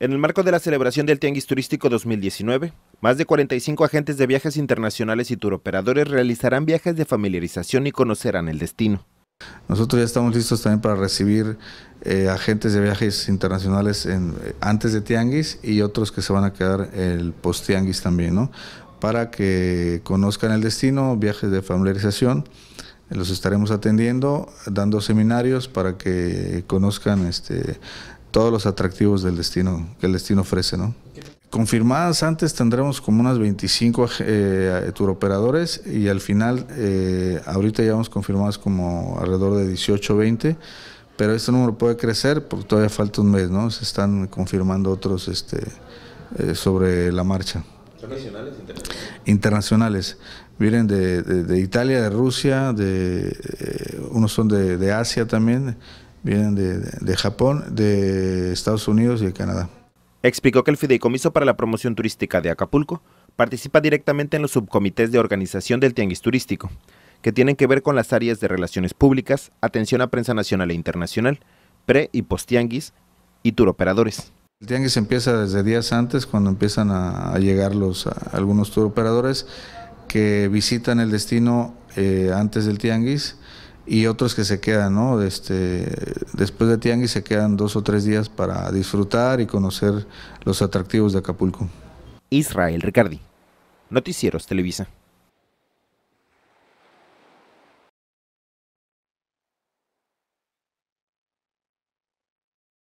En el marco de la celebración del Tianguis Turístico 2019, más de 45 agentes de viajes internacionales y turoperadores realizarán viajes de familiarización y conocerán el destino. Nosotros ya estamos listos también para recibir eh, agentes de viajes internacionales eh, antes de Tianguis y otros que se van a quedar el post-Tianguis también, ¿no? Para que conozcan el destino, viajes de familiarización los estaremos atendiendo, dando seminarios para que conozcan este, todos los atractivos del destino que el destino ofrece, ¿no? Confirmadas antes tendremos como unas 25 eh, turoperadores y al final eh, ahorita ya vamos confirmadas como alrededor de 18 20, pero este número puede crecer porque todavía falta un mes, ¿no? Se están confirmando otros este, eh, sobre la marcha. internacionales? Internacionales. Vienen de, de, Italia, de Rusia, de unos son de, de Asia también vienen de, de Japón, de Estados Unidos y de Canadá. Explicó que el Fideicomiso para la Promoción Turística de Acapulco participa directamente en los subcomités de organización del Tianguis Turístico, que tienen que ver con las áreas de relaciones públicas, atención a prensa nacional e internacional, pre y post tianguis y turoperadores. El tianguis empieza desde días antes, cuando empiezan a, llegar los, a algunos turoperadores que visitan el destino eh, antes del tianguis y otros que se quedan, ¿no? Este, después de Tianguis se quedan dos o tres días para disfrutar y conocer los atractivos de Acapulco. Israel Ricardi, Noticieros Televisa.